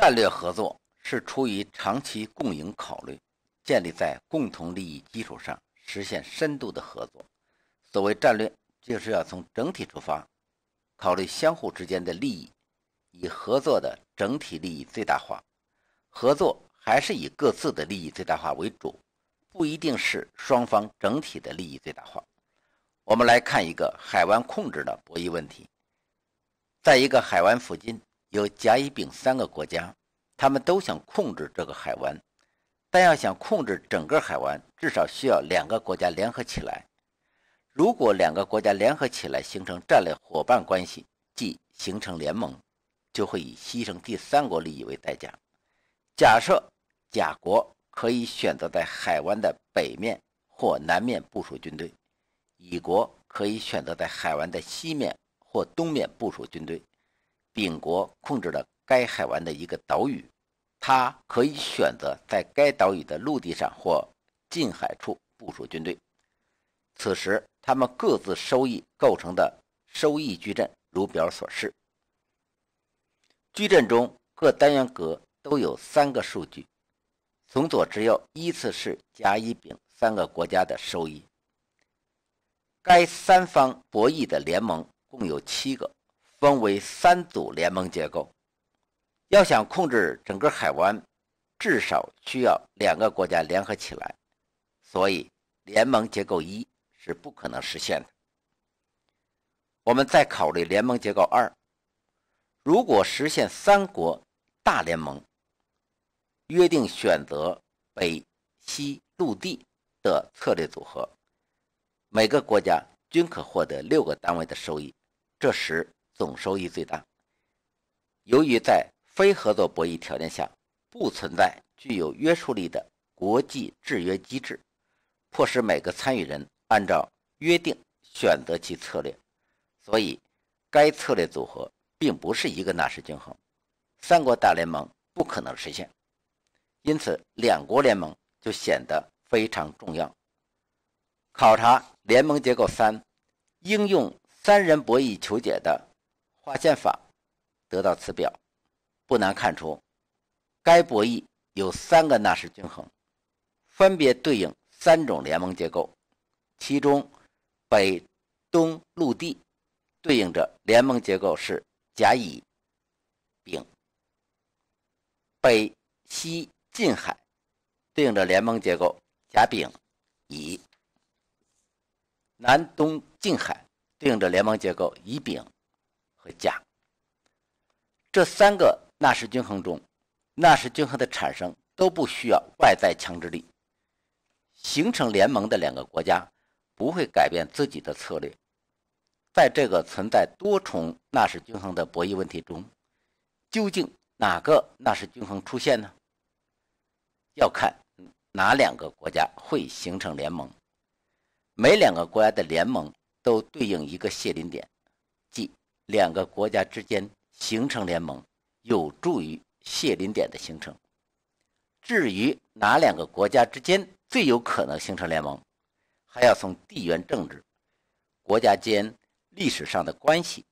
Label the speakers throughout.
Speaker 1: 战略合作是出于长期共赢考虑，建立在共同利益基础上实现深度的合作。所谓战略，就是要从整体出发，考虑相互之间的利益，以合作的整体利益最大化。合作还是以各自的利益最大化为主，不一定是双方整体的利益最大化。我们来看一个海湾控制的博弈问题，在一个海湾附近。有甲、乙、丙三个国家，他们都想控制这个海湾，但要想控制整个海湾，至少需要两个国家联合起来。如果两个国家联合起来形成战略伙伴关系，即形成联盟，就会以牺牲第三国利益为代价。假设甲国可以选择在海湾的北面或南面部署军队，乙国可以选择在海湾的西面或东面部署军队。丙国控制了该海湾的一个岛屿，他可以选择在该岛屿的陆地上或近海处部署军队。此时，他们各自收益构成的收益矩阵如表所示。矩阵中各单元格都有三个数据，从左至右依次是甲、乙、丙三个国家的收益。该三方博弈的联盟共有七个。分为三组联盟结构，要想控制整个海湾，至少需要两个国家联合起来，所以联盟结构一是不可能实现的。我们再考虑联盟结构二，如果实现三国大联盟，约定选择北西陆地的策略组合，每个国家均可获得六个单位的收益，这时。总收益最大。由于在非合作博弈条件下，不存在具有约束力的国际制约机制，迫使每个参与人按照约定选择其策略，所以该策略组合并不是一个纳什均衡。三国大联盟不可能实现，因此两国联盟就显得非常重要。考察联盟结构三，应用三人博弈求解的。划线法得到此表，不难看出，该博弈有三个纳什均衡，分别对应三种联盟结构。其中，北东陆地对应着联盟结构是甲乙丙；北西近海对应着联盟结构甲丙乙；南东近海对应着联盟结构乙丙。甲，这三个纳什均衡中，纳什均衡的产生都不需要外在强制力。形成联盟的两个国家不会改变自己的策略。在这个存在多重纳什均衡的博弈问题中，究竟哪个纳什均衡出现呢？要看哪两个国家会形成联盟。每两个国家的联盟都对应一个谢林点，即。两个国家之间形成联盟，有助于谢林点的形成。至于哪两个国家之间最有可能形成联盟，还要从地缘政治、国家间历史上的关系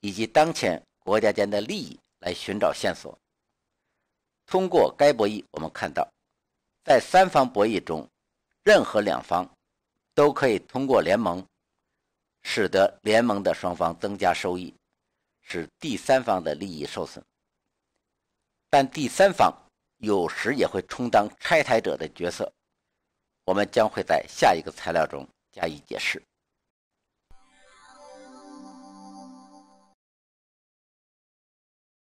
Speaker 1: 以及当前国家间的利益来寻找线索。通过该博弈，我们看到，在三方博弈中，任何两方都可以通过联盟。使得联盟的双方增加收益，使第三方的利益受损。但第三方有时也会充当拆台者的角色，我们将会在下一个材料中加以解释。